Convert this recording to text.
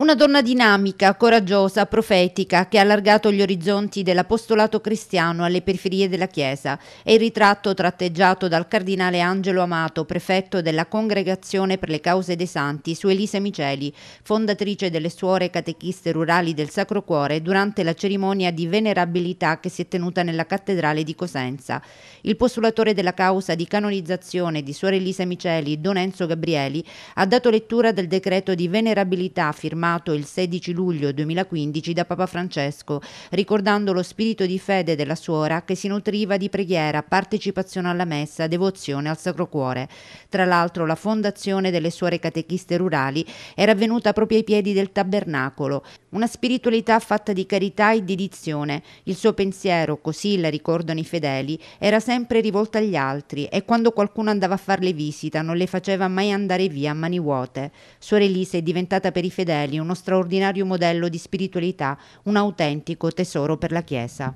Una donna dinamica, coraggiosa, profetica, che ha allargato gli orizzonti dell'apostolato cristiano alle periferie della Chiesa, è il ritratto tratteggiato dal cardinale Angelo Amato, prefetto della Congregazione per le cause dei santi, su Elisa Miceli, fondatrice delle suore catechiste rurali del Sacro Cuore, durante la cerimonia di venerabilità che si è tenuta nella cattedrale di Cosenza. Il postulatore della causa di canonizzazione di suor Elisa Miceli, Don Enzo Gabrieli, ha dato lettura del decreto di venerabilità firmato proclamato il 16 luglio 2015 da Papa Francesco, ricordando lo spirito di fede della suora che si nutriva di preghiera, partecipazione alla messa, devozione al Sacro Cuore. Tra l'altro la fondazione delle suore catechiste rurali era avvenuta proprio ai piedi del tabernacolo, una spiritualità fatta di carità e dedizione. Il suo pensiero, così la ricordano i fedeli, era sempre rivolto agli altri e quando qualcuno andava a farle visita non le faceva mai andare via a mani vuote. Suor Elisa è diventata per i fedeli uno straordinario modello di spiritualità, un autentico tesoro per la Chiesa.